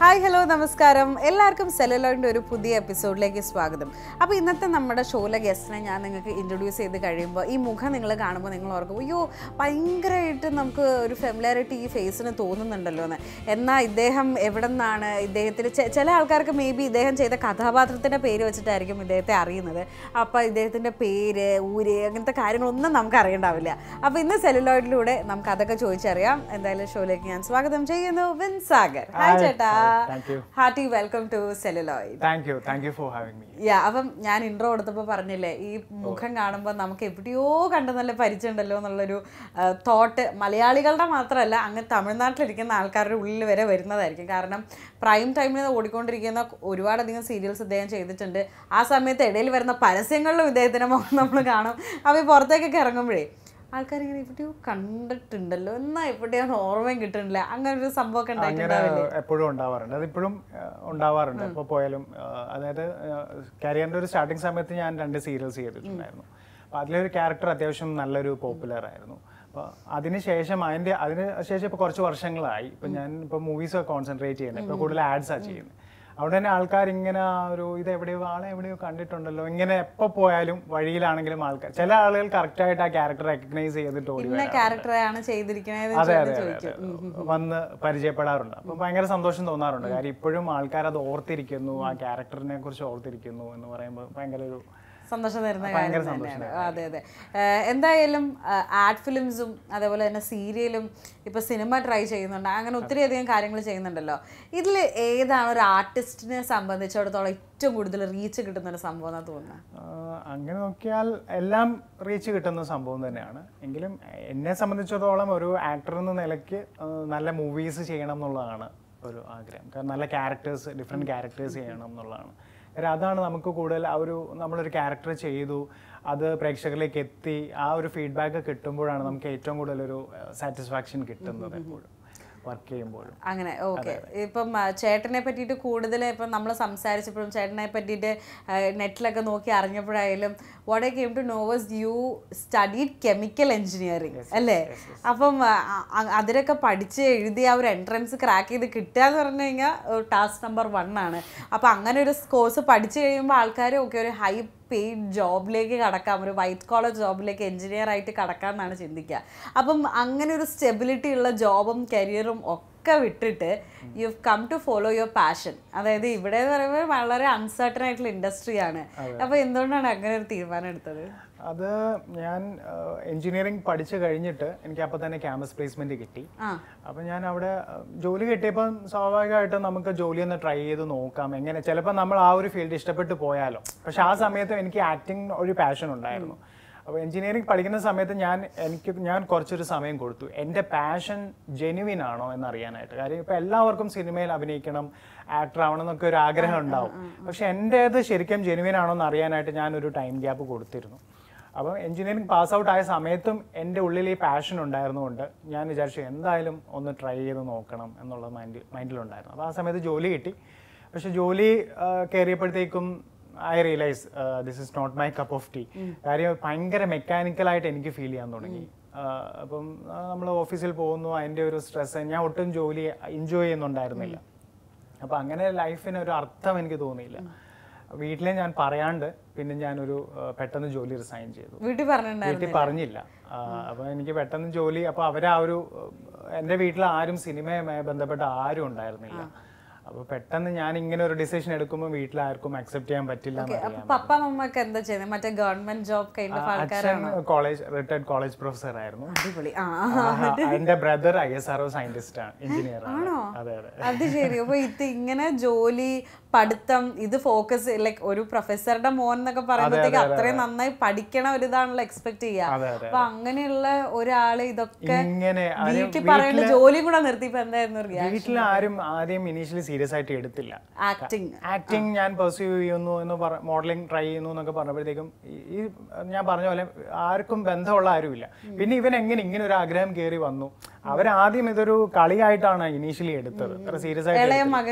Hi hello നമസ്കാരം എല്ലാവർക്കും സെലലോയിൻ്റെ ഒരു പുതിയ എപ്പിസോഡിലേക്ക് സ്വാഗതം അപ്പോൾ ഇന്നത്തെ നമ്മുടെ ഷോയിലെ ഗസ്റ്റിനെ ഞാൻ നിങ്ങൾക്ക് ഇൻട്രൊഡ്യൂസ് ചെയ്ത് കഴിയുമ്പോൾ ഈ മുഖം നിങ്ങൾ കാണുമ്പോൾ നിങ്ങൾ ഓർക്കും അയ്യോ ഭയങ്കരമായിട്ട് നമുക്ക് ഒരു ഫെമിലാരിറ്റി ഈ ഫേസിന് തോന്നുന്നുണ്ടല്ലോ എന്ന് എന്നാൽ ഇദ്ദേഹം എവിടെ നിന്നാണ് ഇദ്ദേഹത്തിന് ചില ആൾക്കാർക്ക് മേ ബി ഇദ്ദേഹം ചെയ്ത കഥാപാത്രത്തിൻ്റെ പേര് വെച്ചിട്ടായിരിക്കും ഇദ്ദേഹത്തെ അറിയുന്നത് അപ്പോൾ ഇദ്ദേഹത്തിൻ്റെ പേര് ഊര് അങ്ങനത്തെ കാര്യങ്ങളൊന്നും നമുക്ക് അറിയണ്ടാവില്ല അപ്പോൾ ഇന്ന് സെലലോയിഡിലൂടെ നമുക്ക് അതൊക്കെ ചോദിച്ചറിയാം എന്തായാലും ഷോയിലേക്ക് ഞാൻ സ്വാഗതം ചെയ്യുന്നു വിൻ സാഗർ ഹായ് ചേട്ടാ Uh, thank you. Hearty welcome to celluloid thank you thank you for having me yeah അപ്പം ഞാൻ ഇൻട്രോ കൊടുത്തപ്പോൾ പറഞ്ഞില്ലേ ഈ oh. മുഖം കാണുമ്പോൾ നമുക്ക് എവിടെയോ കണ്ട നല്ല പരിചയമുണ്ടല്ലോ എന്നുള്ളൊരു തോട്ട് uh, മലയാളികളുടെ മാത്രമല്ല അങ്ങ് തമിഴ്നാട്ടിലിരിക്കുന്ന ആൾക്കാരുടെ ഉള്ളിൽ വരെ വരുന്നതായിരിക്കും കാരണം പ്രൈം ടൈമിൽ ഓടിക്കൊണ്ടിരിക്കുന്ന ഒരുപാടധികം സീരിയൽസ് ഇദ്ദേഹം ചെയ്തിട്ടുണ്ട് ആ സമയത്ത് ഇടയിൽ വരുന്ന പരസ്യങ്ങളിലും ഇദ്ദേഹത്തിൻ്റെ മുഖം നമ്മൾ കാണും അപ്പോൾ ഈ പുറത്തേക്കൊക്കെ ഇറങ്ങുമ്പോഴേ ആൾക്കാരിങ്ങനെ ഇവിടെ കണ്ടിട്ടുണ്ടല്ലോ എന്നാ എവിടെയാണ് ഓർമ്മയും കിട്ടുന്നില്ല അങ്ങനെ ഒരു സംഭവമൊക്കെ എപ്പോഴും ഉണ്ടാവാറുണ്ട് അതിപ്പോഴും ഉണ്ടാവാറുണ്ട് ഇപ്പോൾ പോയാലും അതായത് കരിയറിന്റെ ഒരു സ്റ്റാർട്ടിങ് സമയത്ത് ഞാൻ രണ്ട് സീരിയൽസ് ചെയ്തിട്ടുണ്ടായിരുന്നു അപ്പൊ അതിലൊരു ക്യാരക്ടർ അത്യാവശ്യം നല്ലൊരു പോപ്പുലർ ആയിരുന്നു അപ്പൊ അതിനുശേഷം അതിന്റെ അതിന് ശേഷം ഇപ്പൊ കുറച്ച് വർഷങ്ങളായി ഇപ്പൊ ഞാൻ ഇപ്പൊ മൂവീസ് കോൺസെൻട്രേറ്റ് ചെയ്യുന്നത് ഇപ്പൊ കൂടുതൽ ആഡ്സാണ് ചെയ്യുന്നത് അവിടെ തന്നെ ആൾക്കാർ ഇങ്ങനെ ഒരു ഇത് എവിടെയോ ആളെ എവിടെയോ കണ്ടിട്ടുണ്ടല്ലോ ഇങ്ങനെ എപ്പോ പോയാലും വഴിയിലാണെങ്കിലും ആൾക്കാർ ചില ആളുകൾ കറക്റ്റ് ആയിട്ട് ആ ക്യാരക്ടർ റെക്കഗ്നൈസ് ചെയ്തിട്ട് ക്യാരക്ടറാണ് അതെ അതെ വന്ന് പരിചയപ്പെടാറുണ്ട് അപ്പൊ ഭയങ്കര സന്തോഷം തോന്നാറുണ്ട് കാര്യം ഇപ്പോഴും ആൾക്കാർ അത് ഓർത്തിരിക്കുന്നു ആ ക്യാരക്ടറിനെ കുറിച്ച് ഓർത്തിരിക്കുന്നു എന്ന് പറയുമ്പോൾ ഭയങ്കര ഒരു സന്തോഷം തരുന്ന കാര്യം അതെ അതെ എന്തായാലും ആഡ് ഫിലിംസും അതേപോലെ തന്നെ സീരിയലും ഇപ്പോൾ സിനിമ ട്രൈ ചെയ്യുന്നുണ്ട് അങ്ങനെ ഒത്തിരി അധികം കാര്യങ്ങൾ ചെയ്യുന്നുണ്ടല്ലോ ഇതിൽ ഏതാണ് ഒരു ആർട്ടിസ്റ്റിനെ സംബന്ധിച്ചിടത്തോളം ഏറ്റവും കൂടുതൽ റീച്ച് കിട്ടുന്ന ഒരു സംഭവം എന്നാണ് തോന്നുന്നത് അങ്ങനെ നോക്കിയാൽ എല്ലാം റീച്ച് കിട്ടുന്ന സംഭവം തന്നെയാണ് എങ്കിലും എന്നെ സംബന്ധിച്ചിടത്തോളം ഒരു ആക്ടർ എന്ന നിലയ്ക്ക് നല്ല മൂവീസ് ചെയ്യണം എന്നുള്ളതാണ് ഒരു ആഗ്രഹം കാരണം നല്ല ക്യാരക്ടേഴ്സ് ഡിഫറെൻറ്റ് ക്യാരക്ടേഴ്സ് ചെയ്യണം എന്നുള്ളതാണ് അതാണ് നമുക്ക് കൂടുതൽ ആ ഒരു നമ്മളൊരു ക്യാരക്ടർ ചെയ്തു അത് പ്രേക്ഷകരിലേക്ക് എത്തി ആ ഒരു ഫീഡ്ബാക്ക് കിട്ടുമ്പോഴാണ് നമുക്ക് ഏറ്റവും കൂടുതൽ ഒരു സാറ്റിസ്ഫാക്ഷൻ കിട്ടുന്നത് എപ്പോഴും വർക്ക് ചെയ്യുമ്പോഴും അങ്ങനെ ഓക്കെ ഇപ്പം ചേട്ടനെ പറ്റിയിട്ട് കൂടുതൽ ഇപ്പം നമ്മൾ സംസാരിച്ചപ്പോഴും ചേട്ടനെ പറ്റിയിട്ട് നെറ്റിലൊക്കെ നോക്കി അറിഞ്ഞപ്പോഴായാലും what I came to know was you studied chemical engineering അല്ലേ അപ്പം അതിനൊക്കെ പഠിച്ച് എഴുതി ആ ഒരു എൻട്രൻസ് ക്രാക്ക് ചെയ്ത് കിട്ടുക എന്ന് പറഞ്ഞു കഴിഞ്ഞാൽ ടാസ്ക് നമ്പർ വൺ ആണ് അപ്പം അങ്ങനെ ഒരു കോഴ്സ് പഠിച്ചു കഴിയുമ്പോൾ ആൾക്കാർ ഒക്കെ ഒരു ഹൈ പെയ്ഡ് ജോബിലേക്ക് കടക്കാം ഒരു വൈറ്റ് കോളർ ജോബിലേക്ക് എഞ്ചിനീയർ ആയിട്ട് കടക്കാം എന്നാണ് ചിന്തിക്കുക അപ്പം അങ്ങനെ ഒരു സ്റ്റെബിലിറ്റി ഉള്ള ജോബും കരിയറും ഒക്കെ ഒക്കെ വിട്ടിട്ട് you come to follow your passion അതായത് ഇവിടെ എന്ന് പറയുമ്പോൾ വളരെ അൺസർട്ടൺ ആയിട്ടുള്ള ഇൻഡസ്ട്രിയാണ് അപ്പോൾ എന്തുകൊണ്ടാണ് അങ്ങനെ ഒരു തീരുമാനം എടുത്തത് അത് ഞാൻ എഞ്ചിനീയറിംഗ് പഠിച്ചു കഴിഞ്ഞിട്ട് എനിക്ക് അപ്പോൾ തന്നെ ക്യാമ്പസ് പ്ലേസ്മെന്റ് കിട്ടി അപ്പം ഞാൻ അവിടെ ജോലി കിട്ടിയപ്പോൾ സ്വാഭാവികമായിട്ടും നമുക്ക് ജോലി ഒന്ന് ട്രൈ ചെയ്ത് നോക്കാം എങ്ങനെ ചിലപ്പോൾ നമ്മൾ ആ ഒരു ഫീൽഡ് ഇഷ്ടപ്പെട്ട് പോയാലോ പക്ഷെ ആ സമയത്ത് എനിക്ക് ആക്ടിങ് ഒരു പാഷൻ ഉണ്ടായിരുന്നു അപ്പോൾ എഞ്ചിനീയറിംഗ് പഠിക്കുന്ന സമയത്ത് ഞാൻ എനിക്ക് ഞാൻ കുറച്ചൊരു സമയം കൊടുത്തു എൻ്റെ പാഷൻ ജെനുവിൻ ആണോ എന്നറിയാനായിട്ട് കാര്യം ഇപ്പോൾ എല്ലാവർക്കും സിനിമയിൽ അഭിനയിക്കണം ആക്ടർ ആവണം എന്നൊക്കെ ഒരു ആഗ്രഹം ഉണ്ടാവും പക്ഷേ എൻ്റേത് ശരിക്കും ജെനുവിൻ ആണോ എന്ന് അറിയാനായിട്ട് ഞാനൊരു ടൈം ഗ്യാപ്പ് കൊടുത്തിരുന്നു അപ്പം എഞ്ചിനീയറിംഗ് പാസ് ഔട്ട് ആയ സമയത്തും എൻ്റെ ഉള്ളിൽ ഈ പാഷൻ ഉണ്ടായിരുന്നുകൊണ്ട് ഞാൻ വിചാരിച്ചു എന്തായാലും ഒന്ന് ട്രൈ ചെയ്ത് നോക്കണം എന്നുള്ള മൈൻഡിൽ മൈൻഡിലുണ്ടായിരുന്നു അപ്പോൾ ആ സമയത്ത് ജോലി കിട്ടി പക്ഷേ ജോലി കയറിയപ്പോഴത്തേക്കും I realise this is not my cup of tea കാര്യം ഭയങ്കര മെക്കാനിക്കലായിട്ട് എനിക്ക് ഫീൽ ചെയ്യാൻ തുടങ്ങി അപ്പം നമ്മൾ ഓഫീസിൽ പോകുന്നു അതിൻ്റെ ഒരു സ്ട്രെസ് ഞാൻ ഒട്ടും ജോലി എൻജോയ് ചെയ്യുന്നുണ്ടായിരുന്നില്ല അപ്പം അങ്ങനെ ലൈഫിന് ഒരു അർത്ഥം എനിക്ക് തോന്നിയില്ല വീട്ടിലെ ഞാൻ പറയാണ്ട് പിന്നെ ഞാനൊരു പെട്ടെന്ന് ജോലി റിസൈൻ ചെയ്തു വീട്ടിൽ വീട്ടിൽ പറഞ്ഞില്ല അപ്പം എനിക്ക് പെട്ടെന്ന് ജോലി അപ്പൊ അവരാ ഒരു എൻ്റെ വീട്ടിൽ ആരും സിനിമയുമായി ബന്ധപ്പെട്ട ആരും ഉണ്ടായിരുന്നില്ല അപ്പൊ പെട്ടെന്ന് ഞാൻ ഇങ്ങനെ ഒരു ഡിസിഷൻ എടുക്കുമ്പോൾ വീട്ടിൽ ആർക്കും അക്സെപ്റ്റ് ചെയ്യാൻ പറ്റില്ല പപ്പ അമ്മക്ക് എന്താ ചെയ്യുന്നത് മറ്റേ ഗവൺമെന്റ് ജോബ് കഴിഞ്ഞ കോളേജ് റിട്ടയർഡ് കോളേജ് പ്രൊഫസർ ആയിരുന്നു എന്റെ brother ISRO scientist ആണ് എഞ്ചിനീയർ ആണോ അതെ അതെ അത് ശരി അപ്പൊ ഇത് ഇങ്ങനെ ജോലി പഠിത്തം ഇത് ഫോക്കസ് ലൈക്ക് ഒരു പ്രൊഫസറുടെ മോൻ എന്നൊക്കെ പറയുമ്പോഴത്തേക്ക് അത്രയും നന്നായി പഠിക്കണ ഒരു ഇതാണല്ലോ എക്സ്പെക്ട് ചെയ്യുക അപ്പൊ അങ്ങനെയുള്ള ഒരാള് ഇതൊക്കെ വീട്ടിൽ പറയുന്ന ജോലിയും കൂടെ നിർത്തി വീട്ടിൽ ആരും ആദ്യം സീരിയസ് ആയിട്ട് എടുത്തില്ല ആക്ടിങ് ആക്ടിങ് ഞാൻ ചെയ്യുന്നു എന്ന് മോഡലിംഗ് ട്രൈ ചെയ്യുന്നു എന്നൊക്കെ പറഞ്ഞപ്പോഴത്തേക്കും ഈ ഞാൻ പറഞ്ഞ പോലെ ആർക്കും ബന്ധമുള്ള ആരുമില്ല പിന്നെ ഇവൻ എങ്ങനെ ഇങ്ങനെ ഒരു ആഗ്രഹം കയറി വന്നു അവരാദ്യം ഇതൊരു കളിയായിട്ടാണ് ഇനീഷ്യലി എടുത്തത് സീരിയസ് ആയിട്ട്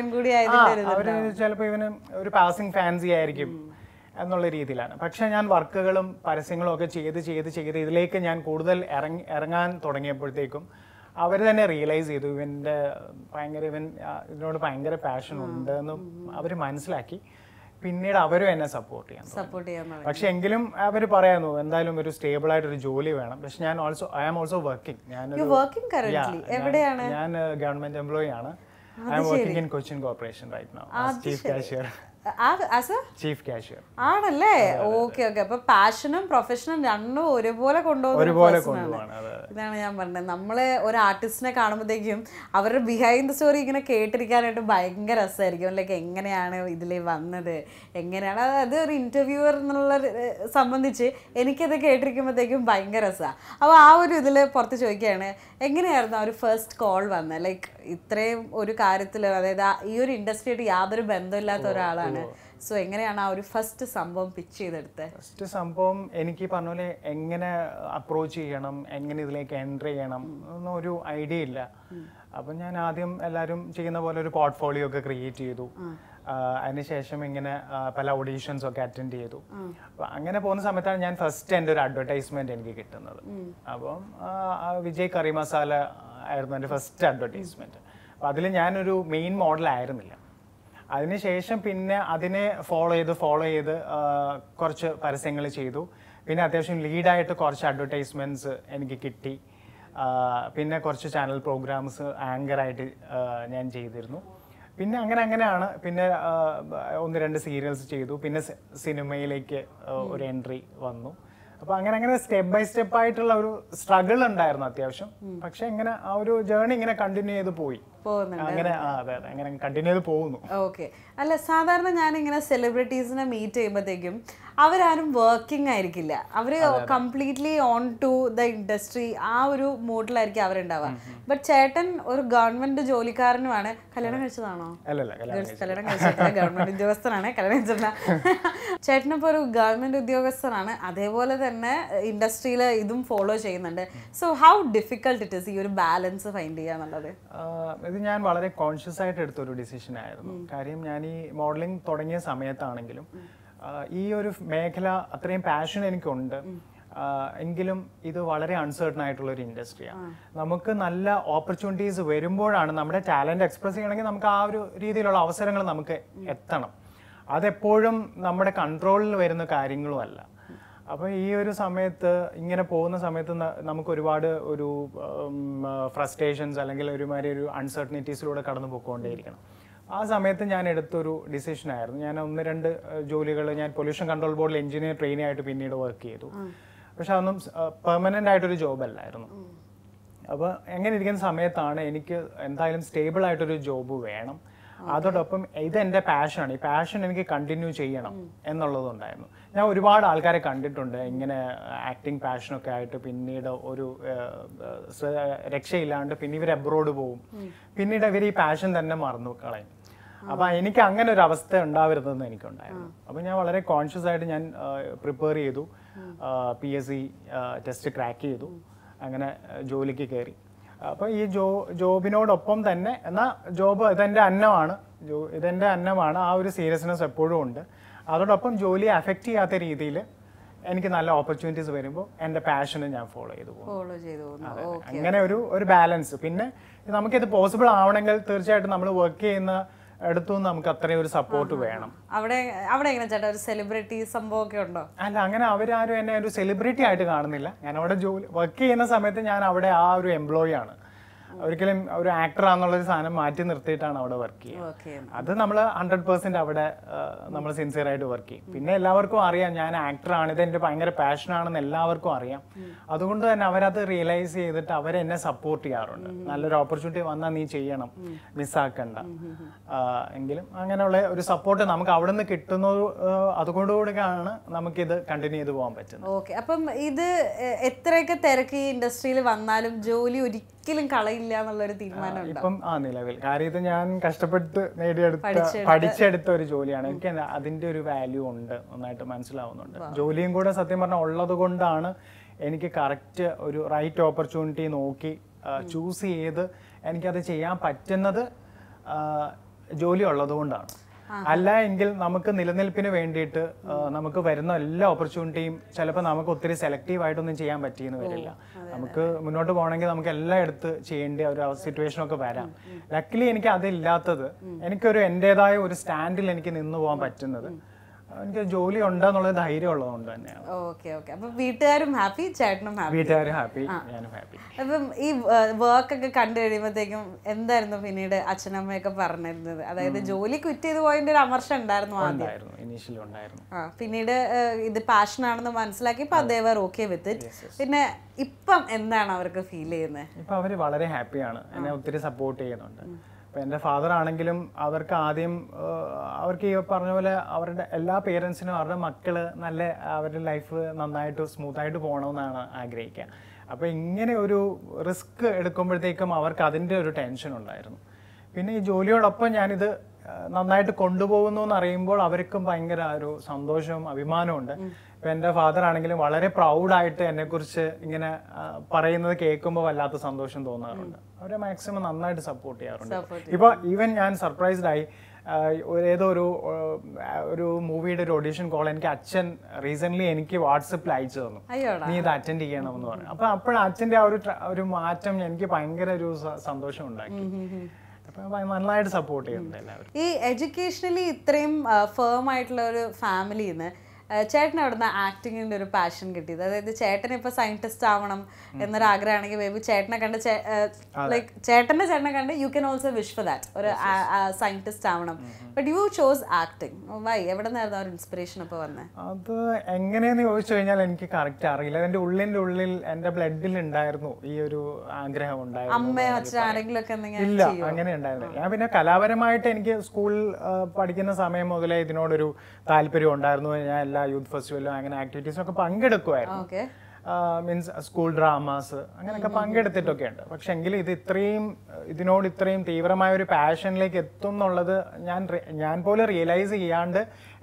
അവര് ചിലപ്പോൾ ഇവന് ഒരു പാസിംഗ് ഫാൻസി ആയിരിക്കും എന്നുള്ള രീതിയിലാണ് പക്ഷേ ഞാൻ വർക്കുകളും പരസ്യങ്ങളും ഒക്കെ ചെയ്ത് ചെയ്ത് ചെയ്ത് ഇതിലേക്ക് ഞാൻ കൂടുതൽ ഇറങ്ങി ഇറങ്ങാൻ തുടങ്ങിയപ്പോഴത്തേക്കും അവർ തന്നെ റിയലൈസ് ചെയ്തു ഇവൻ്റെ ഭയങ്കര ഇവൻ ഇതിനോട് ഭയങ്കര പാഷൻ ഉണ്ട് എന്ന് അവർ മനസ്സിലാക്കി പിന്നീട് അവരും എന്നെ സപ്പോർട്ട് ചെയ്യാൻ സപ്പോർട്ട് ചെയ്യാൻ പക്ഷെ എങ്കിലും അവർ പറയുന്നു എന്തായാലും ഒരു സ്റ്റേബിൾ ആയിട്ട് ഒരു ജോലി വേണം പക്ഷെ ഞാൻ also I am also working ഞാൻ ഞാൻ ഗവൺമെന്റ് എംപ്ലോയി ആണ് I'm working in Cochin Corporation right now as chief cashier. Chief cashier ആണല്ലേ ഓക്കെ ഓക്കെ അപ്പൊ പാഷനും പ്രൊഫഷനും രണ്ടും ഒരുപോലെ കൊണ്ടുപോകുന്നത് ഇതാണ് ഞാൻ പറഞ്ഞത് നമ്മള് ഒരു ആർട്ടിസ്റ്റിനെ കാണുമ്പോഴത്തേക്കും അവരുടെ ബിഹൈൻഡ് ദ സ്റ്റോറി ഇങ്ങനെ കേട്ടിരിക്കാനായിട്ട് ഭയങ്കര രസമായിരിക്കും ലൈക്ക് എങ്ങനെയാണ് ഇതിൽ വന്നത് എങ്ങനെയാണ് അത് ഒരു ഇന്റർവ്യൂവർ എന്നുള്ള സംബന്ധിച്ച് എനിക്കത് കേട്ടിരിക്കുമ്പോഴത്തേക്കും ഭയങ്കര രസമാണ് അപ്പോൾ ആ ഒരു ഇതിൽ പുറത്ത് ചോദിക്കുകയാണ് എങ്ങനെയായിരുന്നു ആ ഒരു ഫസ്റ്റ് കോൾ വന്നത് ലൈക്ക് ഇത്രയും ഒരു കാര്യത്തിൽ അതായത് ഈ ഒരു ഇൻഡസ്ട്രിയായിട്ട് യാതൊരു ബന്ധമില്ലാത്ത ഒരാളാണ് ആണ് സോ എങ്ങനെയാണ് ആ ഒരു ഫസ്റ്റ് സംഭവം പിച്ച് ചെയ്തെടുത്ത് ഫസ്റ്റ് സംഭവം എനിക്ക് പറഞ്ഞ പോലെ എങ്ങനെ അപ്രോച്ച് ചെയ്യണം എങ്ങനെ ഇതിലേക്ക് എൻട്രി ചെയ്യണം എന്നൊരു ഐഡിയ ഇല്ല അപ്പൊ ഞാൻ ആദ്യം എല്ലാവരും ചെയ്യുന്ന പോലെ ഒരു പോർട്ട്ഫോളിയോ ഒക്കെ ക്രിയേറ്റ് ചെയ്തു അതിനുശേഷം ഇങ്ങനെ പല ഓഡീഷൻസ് ഒക്കെ അറ്റൻഡ് ചെയ്തു അപ്പൊ അങ്ങനെ പോകുന്ന സമയത്താണ് ഞാൻ ഫസ്റ്റ് എൻ്റെ ഒരു അഡ്വർടൈസ്മെന്റ് എനിക്ക് കിട്ടുന്നത് അപ്പം വിജയ് കറി മസാല ആയിരുന്നു എൻ്റെ ഫസ്റ്റ് അഡ്വർടൈസ്മെന്റ് അപ്പൊ അതിൽ ഞാനൊരു മെയിൻ മോഡൽ ആയിരുന്നില്ല അതിനുശേഷം പിന്നെ അതിനെ ഫോളോ ചെയ്ത് ഫോളോ ചെയ്ത് കുറച്ച് പരസ്യങ്ങൾ ചെയ്തു പിന്നെ അത്യാവശ്യം ലീഡായിട്ട് കുറച്ച് അഡ്വർടൈസ്മെൻറ്റ്സ് എനിക്ക് കിട്ടി പിന്നെ കുറച്ച് ചാനൽ പ്രോഗ്രാംസ് ആങ്കറായിട്ട് ഞാൻ ചെയ്തിരുന്നു പിന്നെ അങ്ങനെ അങ്ങനെയാണ് പിന്നെ ഒന്ന് രണ്ട് സീരിയൽസ് ചെയ്തു പിന്നെ സിനിമയിലേക്ക് ഒരു എൻട്രി വന്നു അപ്പോൾ അങ്ങനെ അങ്ങനെ സ്റ്റെപ്പ് ബൈ സ്റ്റെപ്പ് ആയിട്ടുള്ള ഒരു സ്ട്രഗിൾ ഉണ്ടായിരുന്നു അത്യാവശ്യം പക്ഷെ ഇങ്ങനെ ആ ഒരു ജേണി ഇങ്ങനെ കണ്ടിന്യൂ ചെയ്ത് പോയി അങ്ങനെ അങ്ങനെ കണ്ടിന്യൂ ചെയ്ത് പോകുന്നു അല്ല സാധാരണ ഞാൻ ഇങ്ങനെ സെലിബ്രിറ്റീസിനെ മീറ്റ് ചെയ്യുമ്പോഴത്തേക്കും അവരാരും വർക്കിംഗ് ആയിരിക്കില്ല അവര് completely on to the industry ആ ഒരു മൂഡിലായിരിക്കും അവരുണ്ടാവുക ബട്ട് ചേട്ടൻ ഒരു ഗവൺമെന്റ് ജോലിക്കാരനുമാണ് കല്യാണം കഴിച്ചതാണോ കല്യാണം കഴിച്ചിട്ടില്ല ഗവൺമെന്റ് ഉദ്യോഗസ്ഥനാണ് കല്യാണം കഴിച്ചിട്ടില്ല ചേട്ടനിപ്പോ ഒരു ഗവൺമെന്റ് ഉദ്യോഗസ്ഥനാണ് അതേപോലെ തന്നെ ഇൻഡസ്ട്രിയിൽ ഇതും ഫോളോ ചെയ്യുന്നുണ്ട് സോ ഹൗ ഡിഫിക്കൽട്ട് ഇറ്റ് ഈ ഒരു ബാലൻസ് ഫൈൻഡ് ചെയ്യാന്നുള്ളത് ഇത് ഞാൻ വളരെ കോൺഷ്യസ് ആയിട്ട് എടുത്തൊരു ഡിസിഷൻ ആയിരുന്നു കാര്യം ഞാൻ ഈ മോഡലിംഗ് തുടങ്ങിയ സമയത്താണെങ്കിലും ഈ ഒരു മേഖല അത്രയും പാഷൻ എനിക്കുണ്ട് എങ്കിലും ഇത് വളരെ അൺസേർട്ടൺ ആയിട്ടുള്ള ഒരു ഇൻഡസ്ട്രിയാണ് നമുക്ക് നല്ല ഓപ്പർച്യൂണിറ്റീസ് വരുമ്പോഴാണ് നമ്മുടെ ടാലന്റ് എക്സ്പ്രസ് ചെയ്യണമെങ്കിൽ നമുക്ക് ആ ഒരു രീതിയിലുള്ള അവസരങ്ങൾ നമുക്ക് എത്തണം അതെപ്പോഴും നമ്മുടെ കൺട്രോളിൽ വരുന്ന കാര്യങ്ങളുമല്ല അപ്പോൾ ഈ ഒരു സമയത്ത് ഇങ്ങനെ പോകുന്ന സമയത്ത് നമുക്ക് ഒരുപാട് ഒരു ഫ്രസ്ട്രേഷൻസ് അല്ലെങ്കിൽ ഒരുമാതിരി ഒരു അൺസർട്ടനിറ്റീസിലൂടെ കടന്നു പോയിക്കൊണ്ടേയിരിക്കണം ആ സമയത്ത് ഞാൻ എടുത്തൊരു ഡിസിഷനായിരുന്നു ഞാൻ ഒന്ന് രണ്ട് ജോലികൾ ഞാൻ പൊല്യൂഷൻ കൺട്രോൾ ബോർഡിൽ എഞ്ചിനീയർ ട്രെയിനി ആയിട്ട് പിന്നീട് വർക്ക് ചെയ്തു പക്ഷെ അതൊന്നും പെർമനൻ്റ് ആയിട്ടൊരു ജോബല്ലായിരുന്നു അപ്പോൾ എങ്ങനെ ഇരിക്കുന്ന സമയത്താണ് എനിക്ക് എന്തായാലും സ്റ്റേബിൾ ആയിട്ടൊരു ജോബ് വേണം അതോടൊപ്പം ഇത് എൻ്റെ പാഷനാണ് ഈ പാഷൻ എനിക്ക് കണ്ടിന്യൂ ചെയ്യണം എന്നുള്ളതുണ്ടായിരുന്നു ഞാൻ ഒരുപാട് ആൾക്കാരെ കണ്ടിട്ടുണ്ട് ഇങ്ങനെ ആക്ടിങ് പാഷനൊക്കെ ആയിട്ട് പിന്നീട് ഒരു രക്ഷയില്ലാണ്ട് പിന്നെ ഇവർ അബ്രോഡ് പോകും പിന്നീട് ഇവർ ഈ പാഷൻ തന്നെ മറന്നു കളയും അപ്പൊ എനിക്ക് അങ്ങനെ ഒരു അവസ്ഥ ഉണ്ടാവരുതെന്ന് എനിക്കുണ്ടായിരുന്നു അപ്പൊ ഞാൻ വളരെ കോൺഷ്യസ് ആയിട്ട് ഞാൻ പ്രിപ്പയർ ചെയ്തു P S C test crack ചെയ്തു അങ്ങനെ ജോലിക്ക് കയറി അപ്പോൾ ഈ ജോ ജോബിനോടൊപ്പം തന്നെ എന്നാ ജോബ് ഇതെന്റെ അന്നമാണ് ജോ ഇതെൻ്റെ അന്നമാണ് ആ ഒരു സീരിയസ്നെസ് എപ്പോഴും ഉണ്ട് അതോടൊപ്പം ജോലി അഫക്റ്റ് ചെയ്യാത്ത രീതിയിൽ എനിക്ക് നല്ല ഓപ്പർച്യൂണിറ്റീസ് വരുമ്പോൾ എൻ്റെ പാഷനും ഞാൻ ഫോളോ ചെയ്തു പോകും അങ്ങനെ ഒരു ഒരു ബാലൻസ് പിന്നെ നമുക്കിത് പോസിബിൾ ആവണമെങ്കിൽ തീർച്ചയായിട്ടും നമ്മൾ വർക്ക് ചെയ്യുന്ന എടുത്തു നമുക്ക് അത്രയും ഒരു സപ്പോർട്ട് വേണം അവിടെ അവിടെ എങ്ങനെ ചേട്ടാ ഒരു സെലിബ്രിറ്റി സംഭവമൊക്കെ ഉണ്ടോ അല്ല അങ്ങനെ അവരാരും എന്നെ ഒരു സെലിബ്രിറ്റി ആയിട്ട് കാണുന്നില്ല ഞാൻ അവിടെ ജോലി വർക്ക് ചെയ്യുന്ന സമയത്ത് ഞാൻ അവിടെ ആ ഒരു എംപ്ലോയി ആണ് ഒരിക്കലും ഒരു ആക്ടർ ഒരു സാധനം മാറ്റി നിർത്തിയിട്ടാണ് അവിടെ വർക്ക് ചെയ്യുക അത് നമ്മൾ ഹൺഡ്രഡ് പേഴ്സെന്റ് അവിടെ നമ്മൾ സിൻസിയർ ആയിട്ട് വർക്ക് ചെയ്യും പിന്നെ എല്ലാവർക്കും അറിയാം ഞാൻ ആക്ടർ ആണ് ഇത് എന്റെ ഭയങ്കര പാഷനാണെന്ന് എല്ലാവർക്കും അറിയാം അതുകൊണ്ട് തന്നെ അവരത് റിയലൈസ് ചെയ്തിട്ട് അവരെന്നെ സപ്പോർട്ട് ചെയ്യാറുണ്ട് നല്ലൊരു ഓപ്പർച്യൂണിറ്റി വന്നാൽ നീ ചെയ്യണം മിസ്സാക്കണ്ട എങ്കിലും അങ്ങനെയുള്ള ഒരു സപ്പോർട്ട് നമുക്ക് അവിടെ നിന്ന് കിട്ടുന്നത് അതുകൊണ്ടുകൂടിയാണ് നമുക്കിത് കണ്ടിന്യൂ ചെയ്ത് പോകാൻ പറ്റുന്നത് ഓക്കെ അപ്പം ഇത് എത്രയൊക്കെ തിരക്ക് ഈ ഇൻഡസ്ട്രിയിൽ വന്നാലും ജോലി ഒരിക്കലും ഒരിക്കലും കളയില്ല എന്നുള്ളൊരു തീരുമാനം ഇപ്പം ആ നിലവിൽ കാര്യം ഇത് ഞാൻ കഷ്ടപ്പെട്ട് നേടിയെടുത്ത പഠിച്ചെടുത്ത ഒരു ജോലിയാണ് എനിക്ക് അതിന്റെ ഒരു വാല്യൂ ഉണ്ട് നന്നായിട്ട് മനസ്സിലാവുന്നുണ്ട് ജോലിയും കൂടെ സത്യം പറഞ്ഞാൽ ഉള്ളത് കൊണ്ടാണ് എനിക്ക് കറക്റ്റ് ഒരു റൈറ്റ് ഓപ്പർച്യൂണിറ്റി നോക്കി ചൂസ് ചെയ്ത് എനിക്കത് ചെയ്യാൻ പറ്റുന്നത് ജോലി ഉള്ളത് കൊണ്ടാണ് അല്ല എങ്കിൽ നമുക്ക് നിലനിൽപ്പിന് വേണ്ടിയിട്ട് നമുക്ക് വരുന്ന എല്ലാ ഓപ്പർച്യൂണിറ്റിയും ചിലപ്പോൾ നമുക്ക് ഒത്തിരി സെലക്റ്റീവ് ആയിട്ടൊന്നും ചെയ്യാൻ പറ്റിയെന്ന് വരില്ല നമുക്ക് മുന്നോട്ട് പോകണമെങ്കിൽ നമുക്ക് എല്ലാം എടുത്ത് ചെയ്യേണ്ട ഒരു സിറ്റുവേഷനൊക്കെ വരാം ലക്കിലി എനിക്ക് അതില്ലാത്തത് എനിക്കൊരു എൻ്റെതായ ഒരു സ്റ്റാൻഡിൽ എനിക്ക് നിന്ന് പോകാൻ പറ്റുന്നത് എനിക്ക് ജോലി ഉണ്ടെന്നുള്ള ധൈര്യം ഉള്ളതുകൊണ്ട് തന്നെയാണ് ഓക്കെ ഓക്കെ വീട്ടുകാരും ഹാപ്പി ചേട്ടനും ഹാപ്പി വീട്ടുകാരും ഹാപ്പി ഞാനും ഹാപ്പി അപ്പം ഈ വർക്ക് ഒക്കെ കണ്ടു കഴിയുമ്പോഴത്തേക്കും എന്തായിരുന്നു പിന്നീട് അച്ഛനമ്മയൊക്കെ പറഞ്ഞിരുന്നത് അതായത് ജോലി കുറ്റ് ചെയ്ത് പോയതിന്റെ ഒരു അമർഷം ഉണ്ടായിരുന്നു ആദ്യം ഇനീഷ്യലി ഉണ്ടായിരുന്നു ആ പിന്നീട് ഇത് പാഷൻ ആണെന്ന് മനസ്സിലാക്കിയപ്പോൾ അതേവർ ഓക്കെ വിത്ത് ഇറ്റ് പിന്നെ ഇപ്പം എന്താണ് അവർക്ക് ഫീൽ ചെയ്യുന്നത് ഇപ്പൊ അവര് വളരെ ഹാപ്പിയാണ് എന്നെ ഒത്തിരി സപ്പോർട്ട് ചെയ്യുന്നുണ്ട് ഇപ്പം എൻ്റെ ഫാദർ ആണെങ്കിലും അവർക്ക് ആദ്യം അവർക്ക് ഈ പറഞ്ഞ പോലെ അവരുടെ എല്ലാ പേരൻസിനും അവരുടെ മക്കൾ നല്ല അവരുടെ ലൈഫ് നന്നായിട്ട് സ്മൂത്തായിട്ട് പോകണമെന്നാണ് ആഗ്രഹിക്കുക അപ്പോൾ ഇങ്ങനെ ഒരു റിസ്ക് എടുക്കുമ്പോഴത്തേക്കും അവർക്ക് അതിൻ്റെ ഒരു ടെൻഷൻ ഉണ്ടായിരുന്നു പിന്നെ ഈ ജോലിയോടൊപ്പം ഞാനിത് നന്നായിട്ട് കൊണ്ടുപോകുന്നു എന്ന് അറിയുമ്പോൾ അവർക്കും ഭയങ്കര ഒരു സന്തോഷവും അഭിമാനമുണ്ട് ഇപ്പം എൻ്റെ ഫാദർ ആണെങ്കിലും വളരെ പ്രൗഡായിട്ട് എന്നെക്കുറിച്ച് ഇങ്ങനെ പറയുന്നത് കേൾക്കുമ്പോൾ വല്ലാത്ത സന്തോഷം തോന്നാറുണ്ട് അവരെ മാക്സിമം നന്നായിട്ട് സപ്പോർട്ട് ചെയ്യാറുണ്ട് ഇപ്പൊ ഈവൻ ഞാൻ സർപ്രൈസ്ഡ് ആയി ഏതോ ഒരു ഒരു മൂവിയുടെ ഒരു ഓഡിഷൻ കോൾ എനിക്ക് അച്ഛൻ റീസെന്റ് എനിക്ക് വാട്സപ്പിൽ അയച്ചു തന്നു നീ ഇത് അറ്റൻഡ് ചെയ്യണമെന്ന് പറഞ്ഞു അപ്പൊ അപ്പോഴും അച്ഛന്റെ ആ ഒരു ഒരു മാറ്റം എനിക്ക് ഭയങ്കര ഒരു സന്തോഷം ഉണ്ടാക്കി നന്നായിട്ട് സപ്പോർട്ട് ചെയ്യുന്നുണ്ട് എല്ലാവരും ഈ എഡ്യൂക്കേഷണലി ഇത്രയും ഫേം ആയിട്ടുള്ള ഒരു ഫാമിലിന്ന് ചേട്ടൻ അവിടുന്ന് ആക്ടിങ്ങിൻ്റെ ഒരു പാഷൻ കിട്ടിയത് അതായത് ചേട്ടൻ ഇപ്പോൾ സയൻറ്റിസ്റ്റ് ആവണം എന്നൊരു ആഗ്രഹമാണെങ്കിൽ ബി ചേട്ടനെ കണ്ട് ലൈക്ക് ചേട്ടൻ്റെ ചേട്ടനെ കണ്ട് you can also wish for that ഒരു സയൻറ്റിസ്റ്റ് ആവണം but you chose acting why എവിടെ നിന്നായിരുന്നു ആ ഒരു ഇൻസ്പിറേഷൻ ഇപ്പോൾ വന്നത് അത് എങ്ങനെയെന്ന് ചോദിച്ചു കഴിഞ്ഞാൽ എനിക്ക് കറക്റ്റ് അറിയില്ല എൻ്റെ ഉള്ളിൻ്റെ ഉള്ളിൽ എൻ്റെ ബ്ലഡിൽ ഉണ്ടായിരുന്നു ഈ ഒരു ആഗ്രഹം ഉണ്ടായിരുന്നു അമ്മയോ അച്ഛൻ ആരെങ്കിലും ഒക്കെ ഇല്ല അങ്ങനെ ഉണ്ടായിരുന്നു ഞാൻ പിന്നെ കലാപരമായിട്ട് എനിക്ക് സ്കൂളിൽ പഠിക്കുന്ന സമയം മുതലേ ഇതിനോടൊരു താല്പര്യം ഉണ്ടായിരുന്നു ഞാൻ എല്ലാ യൂത്ത് ഫെസ്റ്റിവലും അങ്ങനെ ആക്ടിവിറ്റീസിനൊക്കെ പങ്കെടുക്കുമായിരുന്നു മീൻസ് സ്കൂൾ ഡ്രാമാസ് അങ്ങനെയൊക്കെ mm-hmm. പങ്കെടുത്തിട്ടൊക്കെ ഉണ്ട് പക്ഷെ എങ്കിലും ഇത് ഇത്രയും ഇതിനോട് ഇത്രയും തീവ്രമായ ഒരു പാഷനിലേക്ക് എത്തും എന്നുള്ളത് ഞാൻ ഞാൻ പോലും റിയലൈസ് ചെയ്യാണ്ട്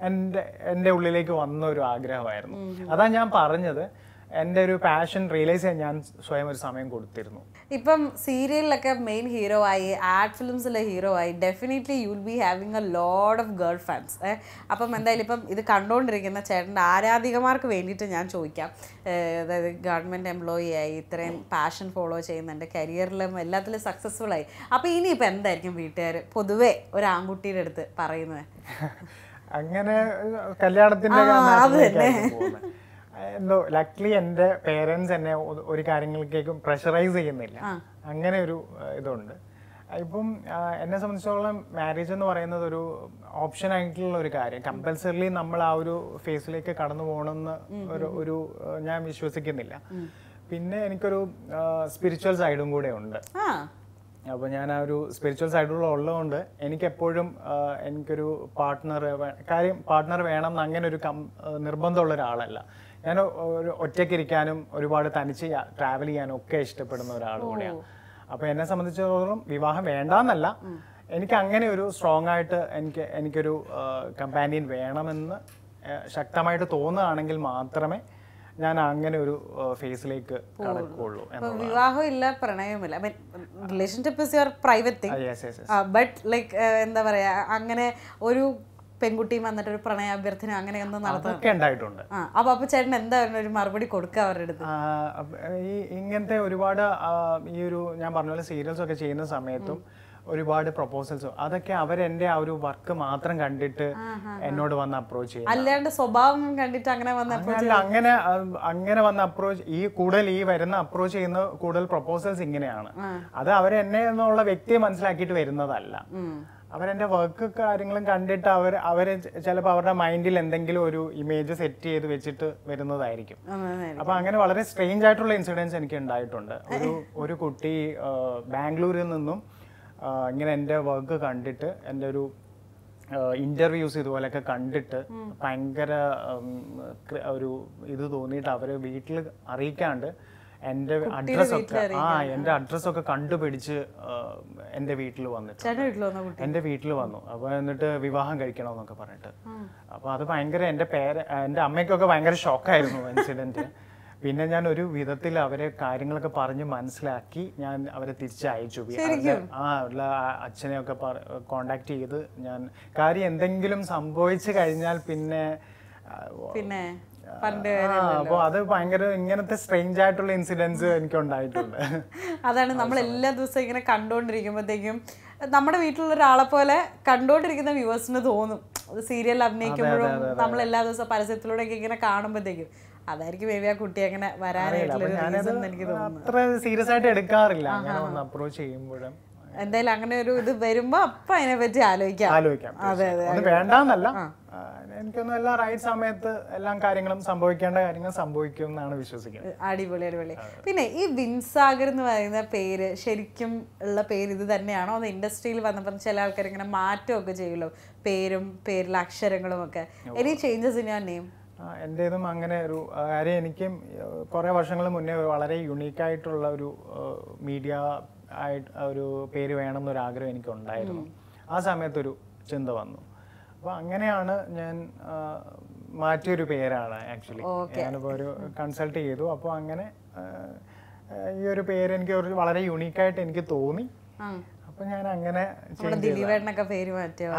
എൻ്റെ എൻ്റെ ഉള്ളിലേക്ക് വന്ന ഒരു ആഗ്രഹമായിരുന്നു mm-hmm. അതാ ഞാൻ പറഞ്ഞത് എൻ്റെ ഒരു പാഷൻ റിയലൈസ് ചെയ്യാൻ ഞാൻ സ്വയം ഒരു സമയം കൊടുത്തിരുന്നു ഇപ്പം സീരിയലിലൊക്കെ മെയിൻ ഹീറോ ആയി ആഡ് ഫിലിംസിലെ ഹീറോ ആയി definitely you will be having a load of girl fans അപ്പം എന്തായാലും ഇപ്പം ഇത് കണ്ടുകൊണ്ടിരിക്കുന്ന ചേട്ടൻ്റെ ആരാധികമാർക്ക് വേണ്ടിയിട്ട് ഞാൻ ചോദിക്കാം അതായത് ഗവൺമെൻറ് എംപ്ലോയി ആയി ഇത്രയും പാഷൻ ഫോളോ ചെയ്യുന്നുണ്ട് കരിയറിലും എല്ലാത്തിലും സക്സസ്ഫുൾ ആയി അപ്പോൾ ഇനിയിപ്പോൾ എന്തായിരിക്കും വീട്ടുകാർ പൊതുവേ ഒരു ആൺകുട്ടിയുടെ അടുത്ത് പറയുന്നത് അങ്ങനെ കല്യാണത്തിൻ്റെ എന്തോ ലക്ലി എൻ്റെ പേരൻസ് എന്നെ ഒരു കാര്യങ്ങളിലേക്കും പ്രഷറൈസ് ചെയ്യുന്നില്ല അങ്ങനെ ഒരു ഇതുണ്ട് ഇപ്പം എന്നെ സംബന്ധിച്ചോളം മാരേജ് എന്ന് പറയുന്നത് ഒരു ഓപ്ഷൻ ആയിട്ടുള്ള ഒരു കാര്യം കമ്പൽസറിലി നമ്മൾ ആ ഒരു ഫേസിലേക്ക് കടന്നു പോകണമെന്ന് ഒരു ഒരു ഞാൻ വിശ്വസിക്കുന്നില്ല പിന്നെ എനിക്കൊരു സ്പിരിച്വൽ സൈഡും കൂടെ ഉണ്ട് അപ്പോൾ ഞാൻ ആ ഒരു സ്പിരിച്വൽ സൈഡിലുള്ള ഉള്ളതുകൊണ്ട് എപ്പോഴും എനിക്കൊരു പാർട്ട്ണർ കാര്യം പാർട്ട്ണർ വേണം എന്ന് അങ്ങനെ ഒരു കം നിർബന്ധമുള്ള ഒരാളല്ല ഞാൻ ഒറ്റയ്ക്ക് ഇരിക്കാനും ഒരുപാട് തനിച്ച് ട്രാവൽ ചെയ്യാനും ഒക്കെ ഇഷ്ടപ്പെടുന്ന ഒരാൾ കൂടെയാണ് അപ്പോൾ എന്നെ സംബന്ധിച്ചിടത്തോളം വിവാഹം വേണ്ടാന്നല്ല എനിക്ക് അങ്ങനെ ഒരു സ്ട്രോങ് ആയിട്ട് എനിക്ക് എനിക്കൊരു കമ്പാനിയൻ വേണമെന്ന് ശക്തമായിട്ട് തോന്നുകയാണെങ്കിൽ മാത്രമേ ഞാൻ അങ്ങനെ ഒരു ഫേസിലേക്ക് കടക്കുള്ളൂ വിവാഹമില്ല പ്രണയമില്ല relationship is your private thing but like എന്താ പറയാ അങ്ങനെ ഒരു പെൺകുട്ടിയും വന്നിട്ട് ഒരു പ്രണയ അഭ്യർത്ഥന അങ്ങനെ ഒന്നും നടത്തുന്നുണ്ട് അപ്പൊ അപ്പൊ ചേട്ടൻ എന്താ ഒരു മറുപടി കൊടുക്കുക അവരുടെ അടുത്ത് ഈ ഇങ്ങനത്തെ ഒരുപാട് ഈ ഒരു ഞാൻ പറഞ്ഞ പോലെ സീരിയൽസ് ഒക്കെ ചെയ്യുന്ന സമയത്തും ഒരുപാട് പ്രപ്പോസൽസ് അതൊക്കെ അവരെന്റെ ആ ഒരു വർക്ക് മാത്രം കണ്ടിട്ട് എന്നോട് വന്ന് അപ്രോച്ച് ചെയ്യും അല്ലാണ്ട് സ്വഭാവം കണ്ടിട്ട് അങ്ങനെ വന്ന് അപ്രോച്ച് അങ്ങനെ അങ്ങനെ വന്ന് അപ്രോച്ച് ഈ കൂടുതൽ ഈ വരുന്ന അപ്രോച്ച് ചെയ്യുന്ന കൂടുതൽ പ്രപ്പോസൽസ് ഇങ്ങനെയാണ് അത് അവരെന്നെ എന്നുള്ള വ്യക്തിയെ മനസ്സിലാക്കിയിട്ട് വരുന്നതല്ല അവരെ വർക്ക് കാര്യങ്ങളും കണ്ടിട്ട് അവർ അവരെ ചിലപ്പോൾ അവരുടെ മൈൻഡിൽ എന്തെങ്കിലും ഒരു ഇമേജ് സെറ്റ് ചെയ്ത് വെച്ചിട്ട് വരുന്നതായിരിക്കും അപ്പൊ അങ്ങനെ വളരെ സ്ട്രേഞ്ച് ആയിട്ടുള്ള ഇൻസിഡൻസ് എനിക്ക് ഉണ്ടായിട്ടുണ്ട് ഒരു ഒരു കുട്ടി ബാംഗ്ലൂരിൽ നിന്നും ഇങ്ങനെ എൻ്റെ വർക്ക് കണ്ടിട്ട് എൻ്റെ ഒരു ഇന്റർവ്യൂസ് ഇതുപോലെയൊക്കെ കണ്ടിട്ട് ഭയങ്കര ഒരു ഇത് തോന്നിയിട്ട് അവരെ വീട്ടിൽ അറിയിക്കാണ്ട് എന്റെ അഡ്രസ്സൊക്കെ ആ എന്റെ അഡ്രസ്സൊക്കെ കണ്ടുപിടിച്ച് എന്റെ വീട്ടിൽ വന്നിട്ട് എന്റെ വീട്ടിൽ വന്നു അപ്പോൾ എന്നിട്ട് വിവാഹം കഴിക്കണമെന്നൊക്കെ പറഞ്ഞിട്ട് അപ്പോൾ അത് ഭയങ്കര എൻ്റെ പേര എൻ്റെ അമ്മയ്ക്കൊക്കെ ഭയങ്കര ഷോക്കായിരുന്നു ഇൻസിഡന്റ് പിന്നെ ഞാൻ ഒരു വിധത്തിൽ അവരെ കാര്യങ്ങളൊക്കെ പറഞ്ഞ് മനസ്സിലാക്കി ഞാൻ അവരെ തിരിച്ചയച്ചു ആ ഉള്ള ഒക്കെ കോണ്ടാക്ട് ചെയ്ത് ഞാൻ കാര്യം എന്തെങ്കിലും സംഭവിച്ചു കഴിഞ്ഞാൽ പിന്നെ പിന്നെ അപ്പൊ അത് ഭയങ്കര ഇങ്ങനത്തെ സ്ട്രേഞ്ച് ആയിട്ടുള്ള ഇൻസിഡൻസ് എനിക്ക് ഉണ്ടായിട്ടുണ്ട് അതാണ് നമ്മൾ എല്ലാ ദിവസവും ഇങ്ങനെ കണ്ടോണ്ടിരിക്കുമ്പോഴത്തേക്കും നമ്മുടെ വീട്ടിലുള്ള ഒരാളെ പോലെ കണ്ടുകൊണ്ടിരിക്കുന്ന വ്യൂവേഴ്സിന് തോന്നും സീരിയൽ അഭിനയിക്കുമ്പോഴും നമ്മൾ എല്ലാ ദിവസവും പരസ്യത്തിലൂടെയൊക്കെ ഇങ്ങനെ കാണുമ്പോഴത്തേക്കും അതായിരിക്കും മേബി ആ കുട്ടി അങ്ങനെ വരാനായിട്ടുള്ള എനിക്ക് സീരിയസ് ആയിട്ട് എടുക്കാറില്ല അങ്ങനെ ഒന്ന് അപ്രോച്ച് ചെയ്യുമ്പോഴും എന്തായാലും അങ്ങനെ ഒരു ഇത് വരുമ്പോ അപ്പൊ അതിനെ പറ്റി ആലോചിക്കാം ആലോചിക്കാം അതെ അതെ വേണ്ടെന്നല്ല എനിക്കൊന്നും എല്ലാം റൈറ്റ് സമയത്ത് എല്ലാ കാര്യങ്ങളും സംഭവിക്കേണ്ട കാര്യങ്ങൾ സംഭവിക്കും എന്നാണ് വിശ്വസിക്കുന്നത് അടിപൊളി അടിപൊളി പിന്നെ ഈ വിൻസാഗർ എന്ന് പറയുന്ന പേര് ശരിക്കും ഉള്ള പേര് ഇത് തന്നെയാണോ അത് ഇൻഡസ്ട്രിയിൽ വന്നപ്പോൾ ചില ആൾക്കാർ ഇങ്ങനെ മാറ്റമൊക്കെ ചെയ്യുള്ളൂ പേരും പേരിലെ അക്ഷരങ്ങളും ഒക്കെ any changes in your name എൻ്റേതും അങ്ങനെ ഒരു കാര്യം എനിക്കും കുറേ വർഷങ്ങൾ മുന്നേ വളരെ യുണീക്കായിട്ടുള്ള ഒരു മീഡിയ ആയിട്ട് ഒരു പേര് വേണമെന്നൊരു ആഗ്രഹം എനിക്കുണ്ടായിരുന്നു ആ സമയത്തൊരു ചിന്ത വന്നു അപ്പോൾ അങ്ങനെയാണ് ഞാൻ മാറ്റിയൊരു പേരാണ് ആക്ച്വലി ഞാനിപ്പോൾ ഒരു കൺസൾട്ട് ചെയ്തു അപ്പോൾ അങ്ങനെ ഈ ഒരു പേര് എനിക്ക് വളരെ വളരെ ആയിട്ട് എനിക്ക് തോന്നി അപ്പൊ ഞാൻ അങ്ങനെ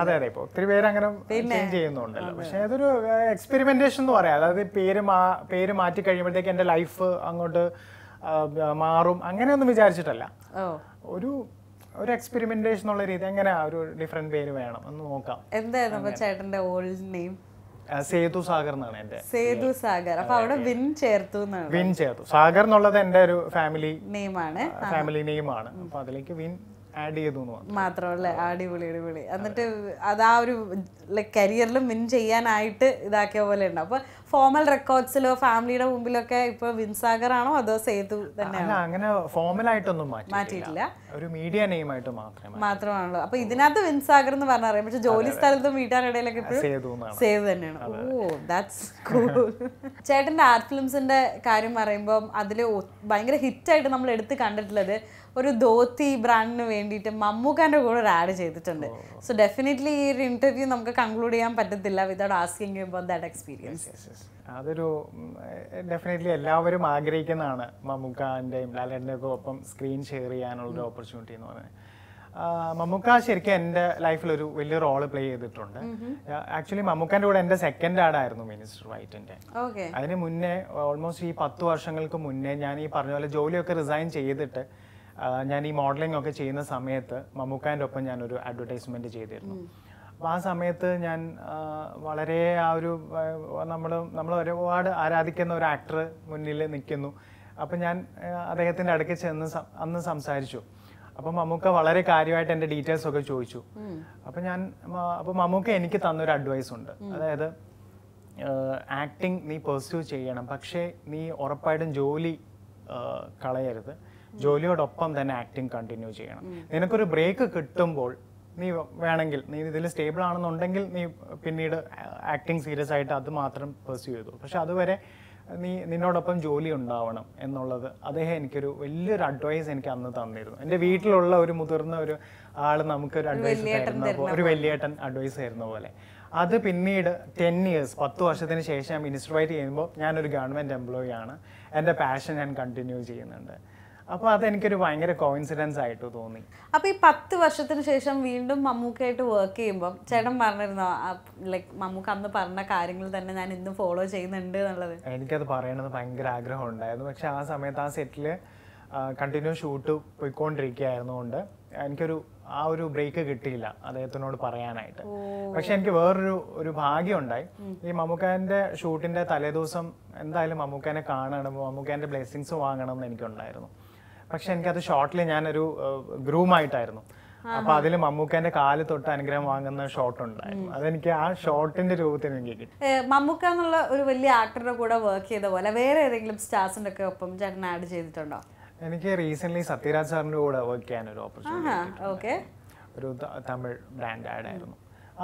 അതെ അതെ ഇപ്പൊ ഒത്തിരി പേര് അങ്ങനെ ചേഞ്ച് ചെയ്യുന്നുണ്ടല്ലോ പക്ഷെ അതൊരു എക്സ്പെരിമെന്റേഷൻ എന്ന് പറയാം അതായത് പേര് പേര് മാറ്റി കഴിയുമ്പോഴത്തേക്ക് എന്റെ ലൈഫ് അങ്ങോട്ട് മാറും അങ്ങനെയൊന്നും വിചാരിച്ചിട്ടല്ല ഒരു ഒരു എക്സ്പെരിമെന്റേഷൻ ഉള്ള രീതി എങ്ങനെ ഒരു ഡിഫറെന്റ് പേര് വേണം എന്ന് നോക്കാം എന്തായിരുന്നു ഓൾഡ് നെയിം സേതു സാഗർ എന്നാണ് എന്റെ സേതു സാഗർ അപ്പൊ അവിടെ വിൻ ചേർത്തു വിൻ ചേർത്തു സാഗർ എന്നുള്ളത് എന്റെ ഒരു ഫാമിലി ആണ് ഫാമിലി ആണ് അപ്പൊ അതിലേക്ക് വിൻ ആഡ് ചെയ്തു മാത്രമല്ലേ അടിപൊളി അടിപൊളി എന്നിട്ട് അത് ആ ഒരു ലൈക്ക് കരിയറിൽ വിൻ ചെയ്യാനായിട്ട് ഇതാക്കിയ പോലെ ഉണ്ട് അപ്പൊ ഫോമൽ റെക്കോർഡ്സിലോ ഫാമിലിയുടെ മുമ്പിലൊക്കെ ഇപ്പൊ വിൻസാഗർ ആണോ അതോ സേതു തന്നെയാണോ അങ്ങനെ ഫോമൽ ആയിട്ടൊന്നും മാറ്റിയിട്ടില്ല ഒരു മീഡിയ നെയിം ആയിട്ട് മാത്രമേ മാത്രമാണല്ലോ അപ്പൊ ഇതിനകത്ത് വിൻസാഗർ എന്ന് പറഞ്ഞാൽ പക്ഷെ ജോലി സ്ഥലത്തും വീട്ടാനിടയിലൊക്കെ സേതു തന്നെയാണ് ഓ ദാറ്റ്സ് ചേട്ടന്റെ ആർട്ട് ഫിലിംസിന്റെ കാര്യം പറയുമ്പോൾ അതിൽ ഭയങ്കര ഹിറ്റായിട്ട് നമ്മൾ എടുത്ത് കണ്ടിട്ടുള്ളത് ഒരു ധോത്തി ബ്രാൻഡിന് വേണ്ടിയിട്ട് മമ്മൂക്കാൻ്റെ കൂടെ ഒരു ആഡ് ചെയ്തിട്ടുണ്ട് സോ ഡെഫിനറ്റ്ലി ഈ ഒരു ഇൻ്റർവ്യൂ നമുക്ക് കൺക്ലൂഡ് ചെയ്യാൻ പറ്റത്തില്ല വിതൗട്ട് ആസ്കിങ് ദാറ്റ് എക്സ്പീരിയൻസ് അതൊരു ഡെഫിനറ്റ്ലി എല്ലാവരും ആഗ്രഹിക്കുന്നതാണ് മമ്മൂക്കാൻ്റെയും ലാലേട്ടൻ്റെ ഒക്കെ ഒപ്പം സ്ക്രീൻ ഷെയർ ചെയ്യാനുള്ള ഒരു ഓപ്പർച്യൂണിറ്റി എന്ന് പറയുന്നത് മമ്മൂക്ക ശരിക്കും എൻ്റെ ലൈഫിലൊരു വലിയ റോൾ പ്ലേ ചെയ്തിട്ടുണ്ട് ആക്ച്വലി മമ്മൂക്കാൻ്റെ കൂടെ എൻ്റെ സെക്കൻഡ് ആഡായിരുന്നു മിനിസ്റ്റർ വൈറ്റിൻ്റെ അതിന് മുന്നേ ഓൾമോസ്റ്റ് ഈ പത്ത് വർഷങ്ങൾക്ക് മുന്നേ ഞാൻ ഈ പറഞ്ഞ പോലെ ജോലിയൊക്കെ റിസൈൻ ചെയ്തിട്ട് ഞാൻ ഈ മോഡലിംഗ് ഒക്കെ ചെയ്യുന്ന സമയത്ത് മമ്മൂക്കാൻ്റെ ഒപ്പം ഞാനൊരു അഡ്വർടൈസ്മെൻറ്റ് ചെയ്തിരുന്നു അപ്പോൾ ആ സമയത്ത് ഞാൻ വളരെ ആ ഒരു നമ്മൾ നമ്മൾ ഒരുപാട് ആരാധിക്കുന്ന ഒരു ആക്ടർ മുന്നിൽ നിൽക്കുന്നു അപ്പം ഞാൻ അദ്ദേഹത്തിൻ്റെ അടുക്ക് ചെന്ന് അന്ന് സംസാരിച്ചു അപ്പം മമ്മൂക്ക വളരെ കാര്യമായിട്ട് എൻ്റെ ഡീറ്റെയിൽസ് ഒക്കെ ചോദിച്ചു അപ്പം ഞാൻ അപ്പം മമ്മൂക്ക എനിക്ക് തന്നൊരു അഡ്വൈസ് ഉണ്ട് അതായത് ആക്ടിങ് നീ പെർസ്യൂ ചെയ്യണം പക്ഷേ നീ ഉറപ്പായിട്ടും ജോലി കളയരുത് ജോലിയോടൊപ്പം തന്നെ ആക്ടിങ് കണ്ടിന്യൂ ചെയ്യണം നിനക്കൊരു ബ്രേക്ക് കിട്ടുമ്പോൾ നീ വേണമെങ്കിൽ നീ ഇതിൽ സ്റ്റേബിൾ ആണെന്നുണ്ടെങ്കിൽ നീ പിന്നീട് ആക്ടിങ് സീരിയസ് ആയിട്ട് അത് മാത്രം പെർസ്യൂ ചെയ്തു പക്ഷെ അതുവരെ നീ നിന്നോടൊപ്പം ജോലി ഉണ്ടാവണം എന്നുള്ളത് അദ്ദേഹം എനിക്കൊരു വലിയൊരു അഡ്വൈസ് എനിക്ക് അന്ന് തന്നിരുന്നു എൻ്റെ വീട്ടിലുള്ള ഒരു മുതിർന്ന ഒരു ആൾ നമുക്കൊരു അഡ്വൈസ് തരുന്ന ഒരു വലിയേട്ടൻ അഡ്വൈസ് തരുന്ന പോലെ അത് പിന്നീട് ടെൻ ഇയേഴ്സ് പത്ത് വർഷത്തിന് ശേഷം ഞാൻ മിനിസ്റ്ററായിട്ട് ചെയ്യുമ്പോൾ ഞാനൊരു ഗവൺമെൻറ് എംപ്ലോയി ആണ് എൻ്റെ പാഷൻ ഞാൻ കണ്ടിന്യൂ ചെയ്യുന്നുണ്ട് അപ്പൊ അതെനിക്കൊരു ഭയങ്കര കോയിൻസിഡൻസ് ആയിട്ട് തോന്നി അപ്പൊ ഈ പത്ത് വർഷത്തിന് ശേഷം വീണ്ടും മമ്മൂക്കായിട്ട് വർക്ക് ചെയ്യുമ്പോൾ ചേട്ടൻ പറഞ്ഞിരുന്നോ ലൈക് മമ്മൂക്ക അന്ന് പറഞ്ഞ കാര്യങ്ങൾ തന്നെ ഞാൻ ഇന്ന് ഫോളോ ചെയ്യുന്നുണ്ട് എന്നുള്ളത് എനിക്കത് പറയണത് ഭയങ്കര ആഗ്രഹം ഉണ്ടായിരുന്നു പക്ഷെ ആ സമയത്ത് ആ സെറ്റില് കണ്ടിന്യൂ ഷൂട്ട് പോയിക്കൊണ്ടിരിക്കുകയായിരുന്നു കൊണ്ട് എനിക്കൊരു ആ ഒരു ബ്രേക്ക് കിട്ടിയില്ല അദ്ദേഹത്തിനോട് പറയാനായിട്ട് പക്ഷെ എനിക്ക് വേറൊരു ഒരു ഭാഗ്യം ഉണ്ടായി ഈ മമ്മൂക്കാൻ്റെ ഷൂട്ടിന്റെ തലേദിവസം എന്തായാലും മമ്മൂക്കാനെ കാണണം മമ്മൂക്കാൻ്റെ ബ്ലെസ്സിങ്സ് വാങ്ങണം എന്ന് എനിക്കുണ്ടായിരുന്നു പക്ഷെ എനിക്കത് ഷോർട്ടിൽ ഞാനൊരു ഗ്രൂമായിട്ടായിരുന്നു അപ്പൊ അതിൽ മമ്മൂക്കന്റെ കാല് തൊട്ട് അനുഗ്രഹം വാങ്ങുന്ന ഷോട്ട് ഉണ്ടായിരുന്നു അതെനിക്ക് ആ ഷോട്ടിന്റെ രൂപത്തിൽ എനിക്ക് കിട്ടി മമ്മൂക്ക എന്നുള്ള ഒരു വലിയ ആക്ടറുടെ കൂടെ വർക്ക് ചെയ്ത പോലെ വേറെ ഏതെങ്കിലും സ്റ്റാർസിന്റെ ഒക്കെ ഒപ്പം ചേട്ടൻ ആഡ് ചെയ്തിട്ടുണ്ടോ എനിക്ക് റീസെന്റ് സത്യരാജ് സാറിന്റെ കൂടെ വർക്ക് ചെയ്യാൻ ഒരു ഓപ്പർച്യൂണിറ്റി ഒരു തമിഴ് ബ്രാൻഡ് ആഡ് ആയിരുന്നു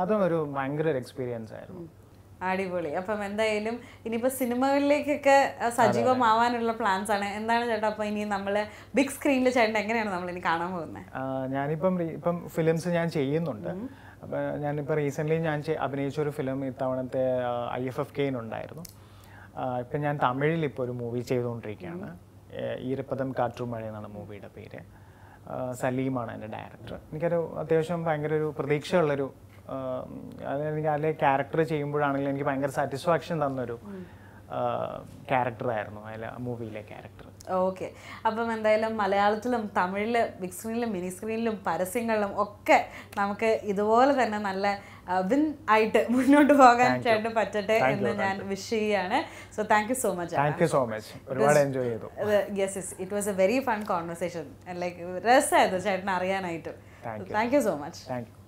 അതും ഒരു ഭയങ്കര ഒരു എക്സ്പീരിയൻസ് ആയിരുന്നു അടിപൊളി അപ്പം എന്തായാലും ഇനിയിപ്പോൾ സിനിമകളിലേക്കൊക്കെ സജീവമാവാനുള്ള പ്ലാൻസ് ആണ് എന്താണ് ചേട്ടാ അപ്പോൾ ഇനി നമ്മൾ ബിഗ് സ്ക്രീനിൽ ചേട്ടൻ എങ്ങനെയാണ് നമ്മൾ ഇനി കാണാൻ പോകുന്നത് ഞാനിപ്പം ഇപ്പം ഫിലിംസ് ഞാൻ ചെയ്യുന്നുണ്ട് അപ്പം ഞാനിപ്പോൾ റീസെൻ്റ്ലി ഞാൻ അഭിനയിച്ചൊരു ഫിലിം ഇത്തവണത്തെ ഐ എഫ് എഫ് കെയിനുണ്ടായിരുന്നു ഇപ്പം ഞാൻ തമിഴിൽ ഇപ്പോൾ ഒരു മൂവി ചെയ്തുകൊണ്ടിരിക്കുകയാണ് ഈരപ്പതം കാറ്റുമഴ എന്നാണ് മൂവിയുടെ പേര് സലീമാണ് എൻ്റെ ഡയറക്ടർ എനിക്കൊരു അത്യാവശ്യം ഭയങ്കര ഒരു പ്രതീക്ഷയുള്ളൊരു അല്ലെങ്കിൽ അതിലെ ക്യാരക്ടർ ചെയ്യുമ്പോഴാണെങ്കിലും എനിക്ക് ഭയങ്കര സാറ്റിസ്ഫാക്ഷൻ തന്നൊരു ക്യാരക്ടറായിരുന്നു അതിലെ മൂവിയിലെ ക്യാരക്ടർ ഓക്കെ അപ്പം എന്തായാലും മലയാളത്തിലും തമിഴിൽ ബിഗ് സ്ക്രീനിലും മിനി സ്ക്രീനിലും പരസ്യങ്ങളിലും ഒക്കെ നമുക്ക് ഇതുപോലെ തന്നെ നല്ല വിൻ ആയിട്ട് മുന്നോട്ട് പോകാൻ ചേട്ടന് പറ്റട്ടെ എന്ന് ഞാൻ വിഷ് ചെയ്യുകയാണ് so thank you so much thank you so much ഒരുപാട് എൻജോയ് ചെയ്തു yes yes it was a very fun conversation like രസമായിരുന്നു ചേട്ടനെ അറിയാനായിട്ട് thank you so much thank U